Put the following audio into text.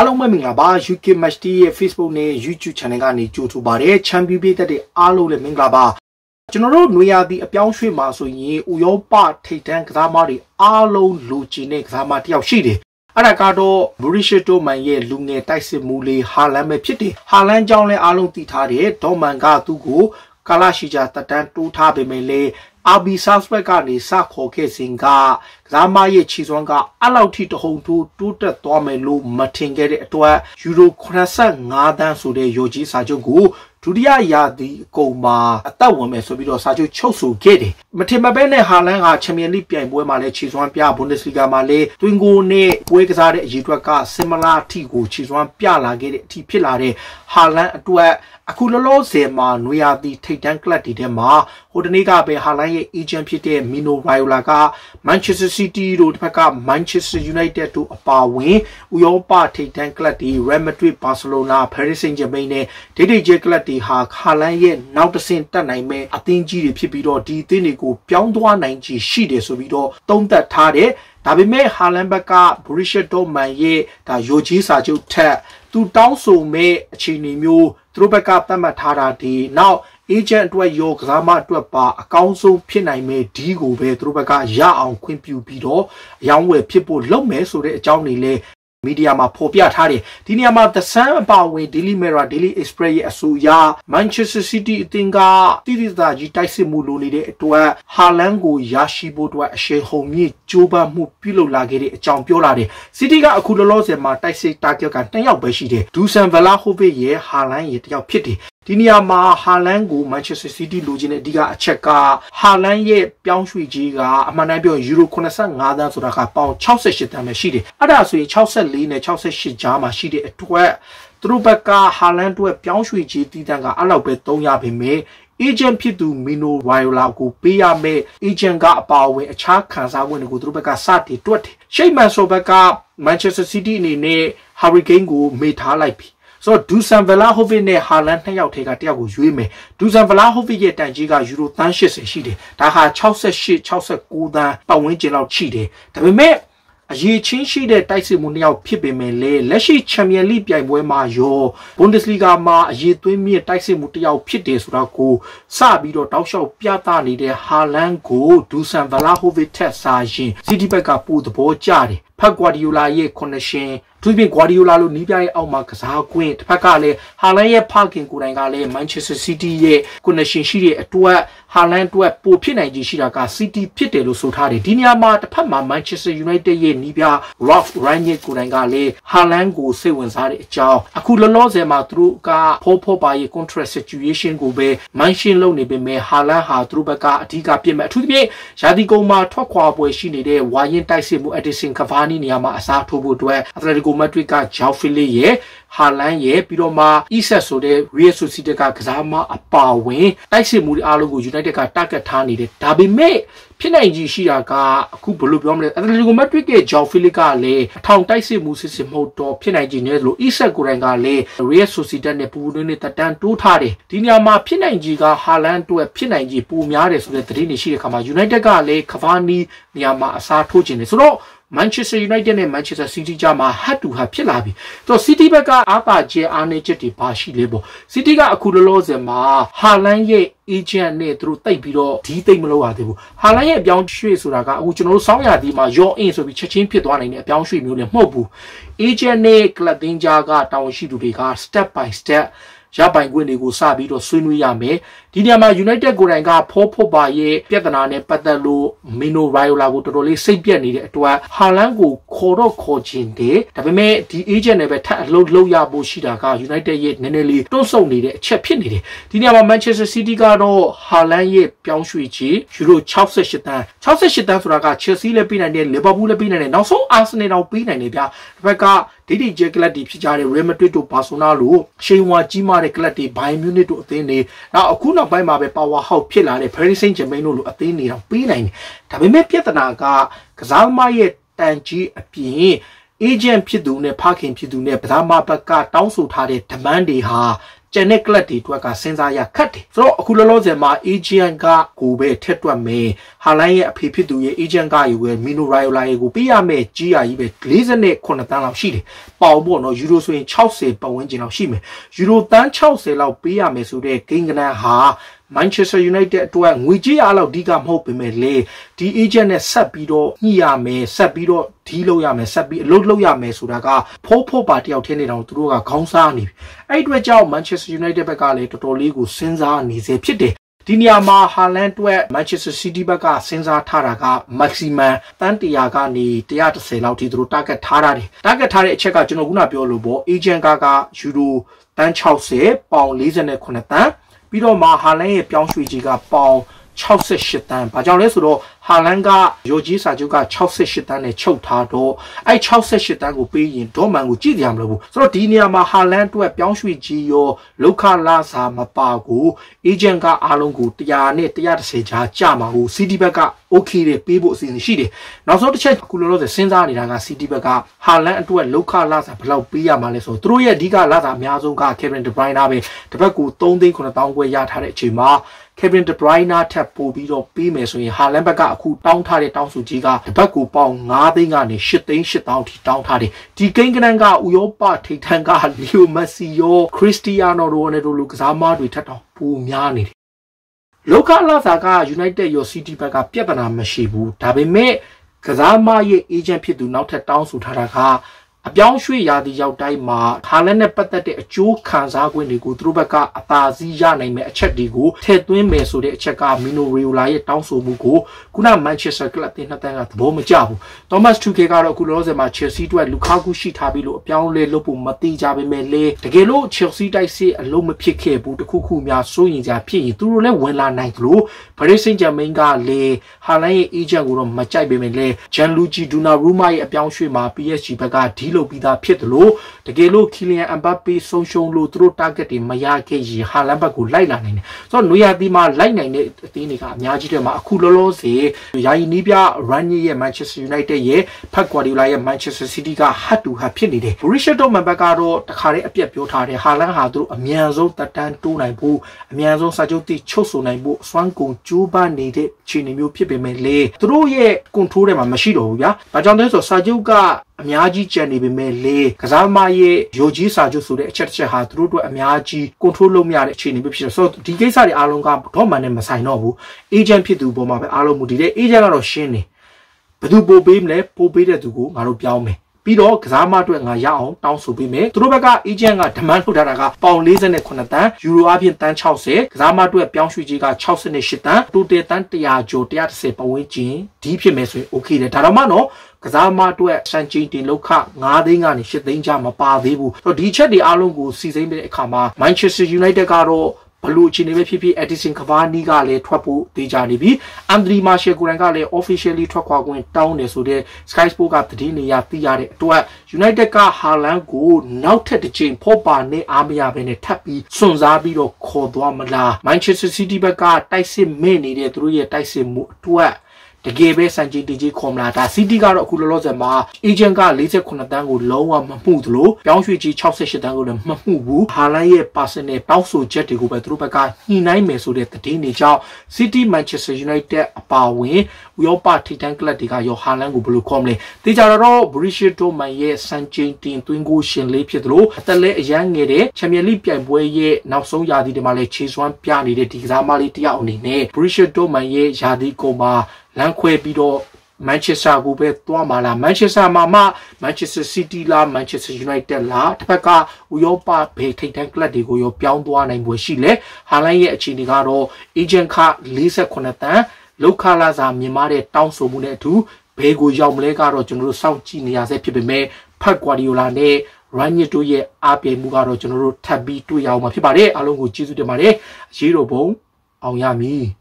အားလုံးပဲမင်္ဂလာပါ UK Match Day ရဲ့ Facebook နဲ့ YouTube Channel ကနေကြိုဆိုပါရစေ။ Champion ပြည်သက်တဲ့အားလုံးလည်းမင်္ဂလာပါ။ကျွန်တော်တို့နွေရာသီအပြောင်းရွှေ့မှာဆိုရင်ဥရောပထိပ်တန်းကစားသမားတွေအားလုံးလူကျင်တဲ့ကစားသမားတယောက်ရှိတယ်။အဲ့ဒါကတော့ Mauricio Dortmund ရဲ့လူငယ်တိုက်စစ်မှုလေး Haaland ပဲဖြစ်တယ်။ Haaland ကြောင့်လည်းအားလုံးသိထားတယ်။ Dortmund ကသူ့ကိုကာလာရှိချာတက်တန်းတိုးထားပေမဲ့လည်း RB Salzburg ကနေစခေါ်ခဲ့စဉ်ကလာမရဲ့ခြေစွမ်းကအဲ့လောက်ထိတဟုန်ထိုးတိုးတက်သွားမယ်လို့မထင်ခဲ့တဲ့အတွက်ယူရို85သန်းဆိုတဲ့ရောကြီးစာချုပ်ကိုဒုတိယရာသီအကုန်မှာအသက်ဝင်မယ်ဆိုပြီးတော့စာချုပ်ချုပ်ဆိုခဲ့တယ်။မထင်မပဲနဲ့ဟာလန်ဟာချန်ပီယံလိပြိုင်ပွဲမှာလည်းခြေစွမ်းပြဘွန်ဒက်စလီဂါမှာလည်းတွင်ကိုနဲ့ပွဲကစားတဲ့အရေးအတွက်ကဆင်မလာအထိကိုခြေစွမ်းပြလာခဲ့တဲ့အထိဖြစ်လာတဲ့ဟာလန်အတွက်အခုလောလောဆယ်မှာနွေရာသီထိပ်တန်းကလပ်တွေထဲမှာဟိုတနေ့ကပဲဟာလန်ရဲ့အေဂျင့်ဖြစ်တဲ့မီနိုရိုင်ယိုလာကမန်ချက်စတာ City တို့တစ်ဖက်က Manchester United တို့အပါအဝင်ဥရောပထိပ်တန်းကလပ်တွေ Real Madrid Barcelona Paris Saint-Germain နဲ့ဒိတ်ဒိတ်ကျဲကလပ်တွေဟာခါလန်ရဲ့နောက်တစ်ဆင့်တက်နိုင်မဲ့အသင်းကြီးတွေဖြစ်ပြီးတော့ဒီအသင်းတွေကိုပြောင်းသွားနိုင်ခြေရှိတယ်ဆိုပြီးတော့သုံးသပ်ထားတယ်ဒါပေမဲ့ဟာလန်ဘက်ကဘရစ်ရှက်ဒေါ်မန်ရဲ့ဒါယိုကြီးစာချုပ်ထက်သူတောင်းဆိုမဲ့အခြေအနေမျိုးသူတို့ဘက်ကသတ်မှတ်ထားတာဒီနောက်အေဂျင့်အတွက်ရောကစားမအတွက်ပါအကောင်းဆုံးဖြစ်နိုင်မယ့်ဒီကိုပဲသူတို့ဘက်ကရအောင် ခွင့်ပြုပြီးတော့အယောင်းဝယ်ဖြစ်ဖို့လုပ်မယ်ဆိုတဲ့အကြောင်းတွေလည်းမီဒီယာမှာဖော်ပြထားတယ်ဒီနေရာမှာ The Sun အပါအဝင် Daily Mirror Daily Express ရဲ့အဆိုအရ Manchester City အသင်းကတိတိကျကျကြီးတိုက်စစ်မှုလိုနေတဲ့အတွက် Haaland ကိုရရှိဖို့အတွက်အရှိန်ဟုန်မြင့်ကြိုးပမ်းမှုပြုလုပ်လာခဲ့တဲ့အကြောင်းပြောလာတယ် City ကအခုလောလောဆယ်မှာတိုက်စစ် target က2ယောက်ပဲရှိတယ် Dusan Vlahovic ရဲ့ Haaland ရဲ့တယောက်ဖြစ်တယ်ဒီနေရာမှာဟာလန်ကို Manchester City လိုချင်တဲ့အဓိကအချက်ကဟာလန်ရဲ့ပြောင်းရွှေ့ကြီးကအမှန်တမ်းပြောယူရို85သန်းဆိုတာက ပေါင်68သန်းပဲရှိတယ်အဲ့ဒါဆိုရင်64နဲ့68ကြားမှာရှိတဲ့အတွက်သူတို့ဘက်ကဟာလန်တို့ပြောင်းရွှေ့ကြီးတည်တံ့ကအဲ့လောက်ပဲသုံးရပေမဲ့အေဂျင့်ဖြစ်သူမီနိုဝိုင်လာကိုပေးရမယ်အေဂျင့်ကအပါအဝင်အခြားခံစားခွင့်တွေကိုသူတို့ဘက်ကစတင်တွက်တယ်ရှိတ်မန်ဆိုဘက်က Manchester City အနေနဲ့ Hurricane ကိုမေထားလိုက်ပြီဆိုတော့ဒူဆန်ဗလာဟိုဗစ်နဲ့ဟာလန်နှစ်ယောက်ထဲကတယောက်ကိုရွေးမယ်ဒူဆန်ဗလာဟိုဗစ်ရဲ့တန်ကြီးကယူရိုသန်း80ရှိတယ်ဒါဟာ68 69သန်းပတ်ဝန်းကျင်လောက်ရှိတယ်ဒါပေမဲ့အရေးချင်းရှိတဲ့တိုက်စစ်မှုနှစ်ယောက်ဖြစ်ပေမဲ့လက်ရှိချန်ပီယံလိပြိုင်ပွဲမှာရောဘွန်ဒက်စလီဂါမှာအရေးသွင်းမြင့်တိုက်စစ်မှုတစ်ယောက်ဖြစ်တယ်ဆိုတော့ကိုစပြီးတော့တောက်လျှောက်ပြသနေတဲ့ဟာလန်ကိုဒူဆန်ဗလာဟိုဗစ်ထက်စာရင်စီတီဘက်ကပိုသဘောကျတယ်ဖက်ဂွာဒီယိုလာရဲ့ခုနှစ်ရှင်သူပြင်ဂွာဒီယိုလာလိုနီးပြရဲ့အောက်မှာကစားကွင်းတစ်ဖက်ကလည်းဟာလန်ရဲ့ဖခင်ကိုယ်တိုင်ကလည်း Manchester City ရဲ့ခုနှစ်ရှင်ရှိတဲ့အတွက်ဟာလန်အတွက်ပိုဖြစ်နိုင်ခြေရှိတာက City ဖြစ်တယ်လို့ဆိုထားတယ်ဒီနေရာမှာတစ်ဖက်မှာ Manchester United ရဲ့နီးပြ Ralph Rangnick ကိုယ်တိုင်ကလည်းဟာလန်ကိုစိတ်ဝင်စားတဲ့အကြောင်းအခုလောလောဆယ်မှာသူတို့ကဖောဖောပါရဲ့ contract situation ကိုပဲ mention လုပ်နေပေမဲ့ဟာလန်ဟာသူတို့ဘက်ကအဓိကပြစ်မဲ့အထူးသဖြင့်ရာသီကုန်မှာထွက်ခွာပွဲရှိနေတဲ့ဝါရင်တိုက်စစ်မှု Edison Cavani နီနေရာမှာအစားထိုးဖို့အတွက်အက်တလက်တီကိုမက်ဒရစ်ကဂျောက်ဖီလီရဲ့ဟာလန်ရဲ့ပြီးတော့မှအီဆက်ဆိုတဲ့ Real Sociedad ကကစားမအပါဝင်တိုက်စစ်မှုတွေအားလုံးကို United ကတာဂက်ထားနေတယ်ဒါပေမဲ့ဖြစ်နိုင်ကြီးရှိတာကအခုဘယ်လိုပြောမလဲအက်တလက်တီကိုမက်ဒရစ်ရဲ့ဂျောက်ဖီလီကလည်းအထောင်တိုက်စစ်မှုစစ်စစ်မဟုတ်တော့ဖြစ်နိုင်ကြီးနေလို့အီဆက်ကိုယ်တိုင်ကလည်း Real Sociedad နဲ့ပူးတွင်းနဲ့တက်တန်းတိုးထားတယ်ဒီနေရာမှာဖြစ်နိုင်ကြီးကဟာလန်အတွက်ဖြစ်နိုင်ကြီးပိုများတယ်ဆိုတဲ့သတင်းတွေရှိတဲ့အခါမှာ United ကလည်း Cavani နေရာမှာအစားထိုးခြင်းတယ်ဆိုတော့ Manchester United နဲ့ Manchester City ကြားမှာ head to head ဖြစ်လာပြီသူ City ဘက်ကအားပါကျဲအားနည်းချက်တွေပါရှိလေပေါ့ City ကအခုလောလောဆယ်မှာ Haaland ရဲ့ agent နဲ့သူတို့တိတ်ပြီးတော့ဒီတိတ်မလုပ်ရသေးဘူးဟာလန်ရဲ့အပြောင်းရွှေ့ဆိုတာကအခုကျွန်တော်တို့စောင်းရသည်မှာ your in ဆိုပြီးချက်ချင်းဖြစ်သွားနိုင်တဲ့အပြောင်းရွှေ့မျိုးလည်းမဟုတ်ဘူး agent နဲ့ club တင်းကြားကတာဝန်ရှိသူတွေက step by step ရပိုင်ခွင့်တွေကိုစပြီးတော့ဆွေးနွေးရမယ်ဒီနေရာမှာ United ကိုယ်တိုင်ကဖောဖို့ပါရဲ့ပြဿနာနဲ့ပတ်သက်လို့ Mino Raiola ကိုတော်တော်လေးစိတ်ပြက်နေတဲ့အတွက် Haaland ကိုခေါ်တော့ခေါ်ခြင်းတယ်ဒါပေမဲ့ဒီ agent နဲ့ပဲထပ်အလုပ်လုပ်ရဖို့ရှိတာက United ရဲ့နည်းနည်းလေးတွန့်ဆုတ်နေတဲ့အချက်ဖြစ်နေတယ်ဒီနေရာမှာ Manchester City ကတော့ Haaland ရဲ့ပြောင်းရွှေ့ခြင်း Euro 68တန်း68တန်းဆိုတာက Chelsea လည်းပေးနိုင်တယ် Liverpool လည်းပေးနိုင်တယ်နောက်ဆုံး Arsenal တောင်ပေးနိုင်တယ်ဗျာဒီဘက်ကဒိတိကျဲကလပ်တွေဖြစ်ကြတဲ့ Real Madrid တို့ Barcelona တို့ချိန်ဝါကြီးမားတဲ့ကလပ်တွေ Bayern Munich တို့အသင်းတွေနောက်အခုနောက်ပိုင်းမှာပဲ Power House ဖြစ်လာတဲ့ Paris Saint-Germain တို့လိုအသင်းတွေတော့ပေးနိုင်တယ်ဒါပေမဲ့ပြဿနာကကစားသမားရဲ့တန်ကြီးအပြင် agent ဖြစ်သူနဲ့ဖခင် ဖြစ်သူနဲ့ဗဒမာဘက်ကတောင်းဆိုထားတဲ့ demand တွေဟာကျန်တဲ့ club တွေအတွက်ကစဉ်းစားရခက်တယ်ဆိုတော့အခုလောလောဆယ်မှာ agent ကကိုပဲထက်တွက်မယ်ဟာလိုင်းရဲ့အဖေဖြစ်သူရဲ့ agent ကယူရဲ့ Mino Raiola ရဲ့ကိုပေးရမယ်ကြီးရကြီးပဲ48တန်းလောက်ရှိတယ်ပေါင်ပေါ့နော်ယူရိုဆိုရင်60ပတ်ဝန်းကျင်လောက်ရှိမယ်ယူရိုတန်း60လောက်ပေးရမယ်ဆိုတဲ့ဂိမ်းကနန်ဟာ Manchester United အတွက်ငွေကြေးအားလောက်ဒီကမဟုတ်ပေမဲ့လေဒီ agent နဲ့ဆက်ပြီးတော့ညှိရမယ်ဆက်ပြီးတော့ဒီလုပ်ရမယ်ဆက်ပြီးအလုပ်လုပ်ရမယ်ဆိုတာကဖိုးဖို့ပါတယောက်ထင်းနေတောင်သူတို့ကခေါင်းစားနေပြီအဲ့အတွက်ကြောင့် Manchester United ဘက်ကလည်းတော်တော်လေးကိုစဉ်းစားနေစေဖြစ်တယ်ဒီနေရာမှာဟာလန်အတွက် Manchester City ဘက်ကစဉ်းစားထားတာက maximum တန်းတရာကနေ130လောက်ထိသူတို့ target ထားတာတယ်။ target ထားတဲ့အချက်ကကျွန်တော်ခုနပြောလို့ပေါ့ agent ကကယူရိုတန်း60ပေါင်48တန်းပြီးတော့မှဟာလန်ရဲ့ပြောင်းရွှေ့ကြီးကပေါင်68တန်းဘာကြောင့်လဲဆိုတော့ဟာလန်ကယိုကြီးစာချုပ်က68တန်းနဲ့ချုပ်ထားတော့အဲ့68တန်းကိုပေးရင်ဒေါ်မန်ကိုကြည့်ကြရမလို့ဘူးဆိုတော့ဒီနေရာမှာဟာလန်အတွက်ပြောင်းရွှေ့ကြီးရောလောက်ခလာစာမပါကိုအေဂျင့်ကအားလုံးကို100နဲ့130ကြားကြမှာကို CD ဘက်ကโอเคတယ်ပေးဖို့အစီအစဉ်ရှိတယ်နောက်ဆုံးတစ်ချက်ခုလောလောဆယ်စဉ်းစားနေတာက CD ဘက်ကဟာလန်အတွက်လောက်ခလာစာဘယ်လောက်ပေးရမှာလဲဆိုတော့သူတို့ရဲ့အဓိကလာစာအများဆုံးက Kevin De Bruyne ပဲတစ်ပတ်ကို3သိန်း9000ကျွဲရထားတဲ့အချိန်မှာ Kevin De Bruyne ထပ်ပို့ပြီးတော့ပေးမယ်ဆိုရင် Haaland ဘက်ကအခုတောင်းထားတဲ့တောင်းဆိုကြီးကတပတ်ကိုပေါင်9သိန်းကနေ10သိန်း8000ထိတောင်းထားတယ်ဒီကိန်းကနန်ကဥရောပထိပ်ထန်းကလီယိုမက်ဆီရောခရစ္စတီယာနိုရိုနယ်ဒိုလိုကစားမတွေထက်တောင်ပိုများနေတယ်လောကလာစာက United ရော City ဘက်ကပြဿနာမရှိဘူးဒါပေမဲ့ကစားမရဲ့ agent ဖြစ်သူနောက်ထပ်တောင်းဆိုထားတာကအပြောင်းရွှေ့ရာသီရောက်တိုင်းမှာဟာလက်နဲ့ပတ်သက်တဲ့အကျိုးခံစား권တွေကိုသူတို့ဘက်ကအသာစီးရနိုင်မဲ့အချက်တွေကိုထည့်သွင်းမယ်ဆိုတဲ့အချက်ကမီနိုရီယိုလာရဲ့တောင်းဆိုမှုကိုခုနမန်ချက်စတာကလပ်တင်နှစ်တန်းကသဘောမကျဘူး။သောမတ်ထူကေကတော့အခုလောဆယ်မှာ Chelsea အတွက်လူကာကူရှိထားပြီးလို့အပြောင်းလဲလုပ်ဖို့မတိကြပါပဲလေ။တကယ်လို့ Chelsea တိုက်စစ်အလုံးမဖြစ်ခဲ့ဘူးတခုခုများစိုးရင်ကြဖြစ်ရင်သူတို့လည်းဝင်လာနိုင်လို့ Paris Saint-Germain ကလေဟာလန်ရဲ့ agent ကိုတော့မကြိုက်ပေမဲ့လေ Gianluigi Donnarumma ရဲ့အပြောင်းရွှေ့မှာ PSG ဘက်ကဒီကြီးလုပ်ပြီးသားဖြစ်တယ်လို့တကယ်လို့ Kylian Mbappe ဆုံးရှုံးလို့သူတို့ target တွေမရခဲ့ရင် Haaland ဘက်ကိုလိုက်လာနိုင်တယ်ဆိုတော့နွေရာသီမှာလိုက်နိုင်တဲ့အသင်းတွေကအများကြီးတွေမှာအခုလောလောဆယ်ယာယီနီးပြ Rani ရဲ့ Manchester United ရဲ့ Pep Guardiola ရဲ့ Manchester City က head to head ဖြစ်နေတယ် Borussia Dortmund ဘက်ကတော့တခါတည်းအပြတ်ပြောထားတယ် Haaland ဟာသူတို့အမြန်ဆုံးတက်တန်းတိုးနိုင်ဖို့အမြန်ဆုံးစာချုပ်တိချုပ်ဆိုနိုင်ဖို့စွမ်းကုန်ကြိုးပမ်းနေတဲ့ခြေအနေမျိုးဖြစ်ပေမဲ့လေသူတို့ရဲ့ control ထဲမှာမရှိတော့ဘူးဗျာ။ဒါကြောင့်လဲဆိုစာချုပ်ကအများကြီးကြံနေပေမဲ့လေကစားသမားရဲ့ယိုကြီးစာချုပ်ဆိုတဲ့အချက်တစ်ချက်ဟာသူတို့အတွက်အများကြီး control လုပ်မရတဲ့အခြေအနေပဲဖြစ်တယ်ဆိုတော့ဒီကိစ္စတွေအားလုံးကတော့မှန်နဲ့မဆိုင်တော့ဘူး agent ဖြစ်သူပေါ်မှာပဲအားလုံးမူတည်တယ် agent ကတော့ရှင်းနေဘယ်သူပို့ပေးမလဲပို့ပေးတဲ့သူကိုငါတို့ပြောင်းမယ်ပြီးတော့ကစားမအတွက်ငါရအောင်တောင်းဆိုပေးမယ်သူတို့ဘက်က agent ကဒမန်းထုတ်ထားတာကပေါင်48တန်ယူရိုအပြင်တန်60ကစားမအတွက်ပြောင်းရွှေ့ကြီးက68တန်တိုတယ်တန်100ကျော်130ပတ်ဝန်းကျင်ဒီဖြစ်မယ်ဆိုရင် okay တယ်ဒါတော့မှတော့ကစားမအတွက်စံချိန်တင်လောက်ခ9သိန်းကနေ10သိန်းကြားမပါသေးဘူးဆိုတော့ဒီချက်တွေအားလုံးကိုစီစဉ်တဲ့အခါမှာ Manchester United ကတော့ဘလို့အခြေအနေပဲဖြစ်ဖြစ် Edison Cavani ကလည်းထွက်ဖို့တေချာနေပြီ။ Anthony Martial ကိုယ်တိုင်ကလည်း officially ထွက်ခွာခွင့်တောင်းတယ်ဆိုတဲ့ Sky Sports ကသတင်းနေရသိရတဲ့အတွက် United က Haaland ကိုနောက်ထပ်တစ်ချိန်ဖော့ပါနဲ့အားမရဘဲနဲ့ထပ်ပြီးစွန့်စားပြီးတော့ခေါ်သွားမလား။ Manchester City ဘက်ကတိုက်စစ်မဲ့နေတဲ့သူတို့ရဲ့တိုက်စစ်မှုအတွက်တကယ်ပဲစံချိန်တကြီးခေါ်မလားဒါ City ကတော့အခုလောလောဆယ်မှာ agent က48တန်းကိုလုံးဝမမှုသလိုပြောင်းရွှေ့ကြီး68တန်းကိုလည်းမမှုဘူးဟာလန်ရဲ့ personal တောက်ဆိုချက်တွေကိုပဲသူတို့ဘက်ကညှိနှိုင်းမယ်ဆိုတဲ့သတင်းတွေကြောင့် City Manchester United အပါအဝင်ဥရောပထိပ်တန်းကလပ်တွေကရောဟာလန်ကိုဘယ်လိုခေါ်မလဲတေချာတော့ British Dortmund ရဲ့စံချိန်တင်သွင်းကိုရှင်လေးဖြစ်သလိုအသက်လည်းအရန်ငယ်တဲ့ Champions League ပြိုင်ပွဲရဲ့နောက်ဆုံးရာသီဒီမှာလည်းခြေစွမ်းပြနေတဲ့ဒီကစားမလေးတယောက်အနေနဲ့ British Dortmund ရဲ့ရာသီကိုမှာလမ်းခွဲပြီးတော့ Manchester ကိုပဲသွားမှာလား Manchester မှာမှ Manchester City လား Manchester United လားတစ်ဖက်ကဥရောပဘယ်ထိပ်တန်းကလပ်တွေကိုရောပြောင်းသွားနိုင်ပွဲရှိလဲဟာလန်ရဲ့အခြေအနေကတော့ agent ခ48တန်းလောက်ခလာစာမြင်မာတဲ့တောင်းဆိုမှုနဲ့အတူဘယ်ကိုရောက်မလဲကတော့ကျွန်တော်တို့စောင့်ကြည့်နေရဆဲဖြစ်ပေမဲ့ဖတ်ကွာဒီယိုလာနဲ့ရန်ညစ်တို့ရဲ့အားပြိုင်မှုကတော့ကျွန်တော်တို့ထပ်ပြီးတွေ့ရအောင်ပါဖြစ်ပါတယ်အားလုံးကိုကျေးဇူးတင်ပါတယ်အရေးတော်ပုံအောင်ရမည်